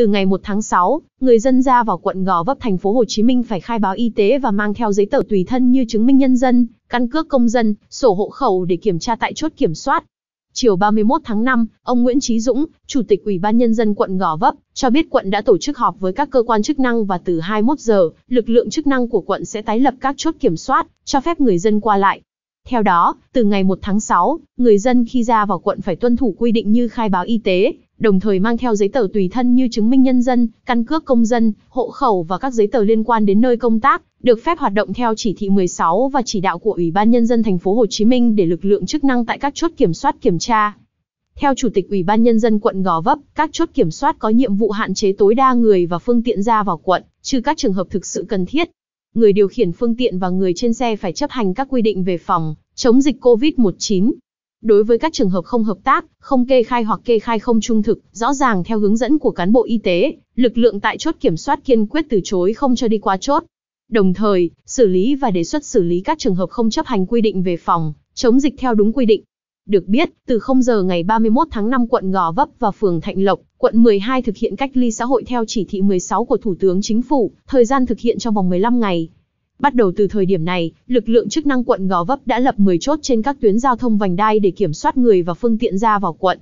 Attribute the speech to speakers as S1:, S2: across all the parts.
S1: Từ ngày 1 tháng 6, người dân ra vào quận Gò Vấp thành phố Hồ Chí Minh phải khai báo y tế và mang theo giấy tờ tùy thân như chứng minh nhân dân, căn cước công dân, sổ hộ khẩu để kiểm tra tại chốt kiểm soát. Chiều 31 tháng 5, ông Nguyễn Chí Dũng, Chủ tịch Ủy ban Nhân dân quận Gò Vấp, cho biết quận đã tổ chức họp với các cơ quan chức năng và từ 21 giờ, lực lượng chức năng của quận sẽ tái lập các chốt kiểm soát, cho phép người dân qua lại. Theo đó, từ ngày 1 tháng 6, người dân khi ra vào quận phải tuân thủ quy định như khai báo y tế, đồng thời mang theo giấy tờ tùy thân như chứng minh nhân dân, căn cước công dân, hộ khẩu và các giấy tờ liên quan đến nơi công tác, được phép hoạt động theo chỉ thị 16 và chỉ đạo của Ủy ban nhân dân thành phố Hồ Chí Minh để lực lượng chức năng tại các chốt kiểm soát kiểm tra. Theo Chủ tịch Ủy ban nhân dân quận Gò Vấp, các chốt kiểm soát có nhiệm vụ hạn chế tối đa người và phương tiện ra vào quận, trừ các trường hợp thực sự cần thiết người điều khiển phương tiện và người trên xe phải chấp hành các quy định về phòng, chống dịch COVID-19. Đối với các trường hợp không hợp tác, không kê khai hoặc kê khai không trung thực, rõ ràng theo hướng dẫn của cán bộ y tế, lực lượng tại chốt kiểm soát kiên quyết từ chối không cho đi qua chốt. Đồng thời, xử lý và đề xuất xử lý các trường hợp không chấp hành quy định về phòng, chống dịch theo đúng quy định. Được biết, từ 0 giờ ngày 31 tháng 5 quận Gò Vấp và phường Thạnh Lộc, quận 12 thực hiện cách ly xã hội theo chỉ thị 16 của Thủ tướng Chính phủ, thời gian thực hiện trong vòng 15 ngày. Bắt đầu từ thời điểm này, lực lượng chức năng quận Gò Vấp đã lập 10 chốt trên các tuyến giao thông vành đai để kiểm soát người và phương tiện ra vào quận.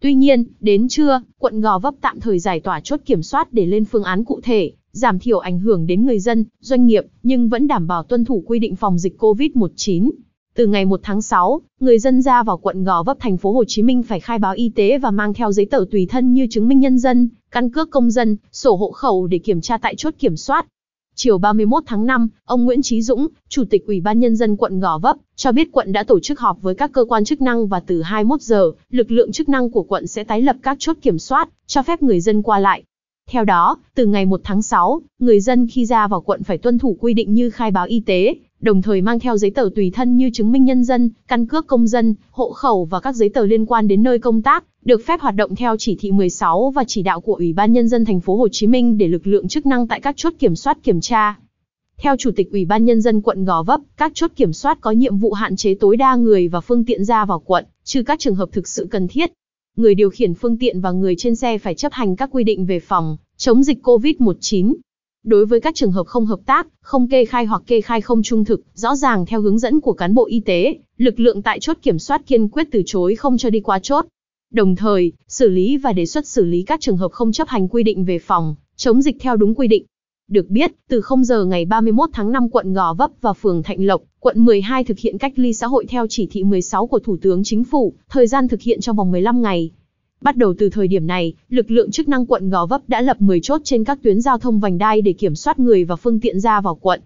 S1: Tuy nhiên, đến trưa, quận Gò Vấp tạm thời giải tỏa chốt kiểm soát để lên phương án cụ thể, giảm thiểu ảnh hưởng đến người dân, doanh nghiệp, nhưng vẫn đảm bảo tuân thủ quy định phòng dịch COVID-19. Từ ngày 1 tháng 6, người dân ra vào quận Gò Vấp thành phố Hồ Chí Minh phải khai báo y tế và mang theo giấy tờ tùy thân như chứng minh nhân dân, căn cước công dân, sổ hộ khẩu để kiểm tra tại chốt kiểm soát. Chiều 31 tháng 5, ông Nguyễn Chí Dũng, Chủ tịch Ủy ban Nhân dân quận Gò Vấp, cho biết quận đã tổ chức họp với các cơ quan chức năng và từ 21 giờ, lực lượng chức năng của quận sẽ tái lập các chốt kiểm soát, cho phép người dân qua lại. Theo đó, từ ngày 1 tháng 6, người dân khi ra vào quận phải tuân thủ quy định như khai báo y tế, đồng thời mang theo giấy tờ tùy thân như chứng minh nhân dân, căn cước công dân, hộ khẩu và các giấy tờ liên quan đến nơi công tác, được phép hoạt động theo chỉ thị 16 và chỉ đạo của Ủy ban nhân dân thành phố Hồ Chí Minh để lực lượng chức năng tại các chốt kiểm soát kiểm tra. Theo Chủ tịch Ủy ban nhân dân quận Gò Vấp, các chốt kiểm soát có nhiệm vụ hạn chế tối đa người và phương tiện ra vào quận, trừ các trường hợp thực sự cần thiết người điều khiển phương tiện và người trên xe phải chấp hành các quy định về phòng, chống dịch COVID-19. Đối với các trường hợp không hợp tác, không kê khai hoặc kê khai không trung thực, rõ ràng theo hướng dẫn của cán bộ y tế, lực lượng tại chốt kiểm soát kiên quyết từ chối không cho đi qua chốt. Đồng thời, xử lý và đề xuất xử lý các trường hợp không chấp hành quy định về phòng, chống dịch theo đúng quy định. Được biết, từ 0 giờ ngày 31 tháng 5 quận Gò Vấp và phường Thạnh Lộc, quận 12 thực hiện cách ly xã hội theo chỉ thị 16 của Thủ tướng Chính phủ, thời gian thực hiện trong vòng 15 ngày. Bắt đầu từ thời điểm này, lực lượng chức năng quận Gò Vấp đã lập 10 chốt trên các tuyến giao thông vành đai để kiểm soát người và phương tiện ra vào quận.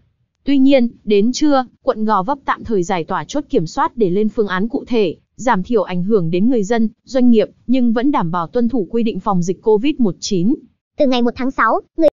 S1: Tuy nhiên, đến trưa, quận Gò Vấp tạm thời giải tỏa chốt kiểm soát để lên phương án cụ thể, giảm thiểu ảnh hưởng đến người dân, doanh nghiệp, nhưng vẫn đảm bảo tuân thủ quy định phòng dịch COVID-19. Từ ngày 1 tháng 6, người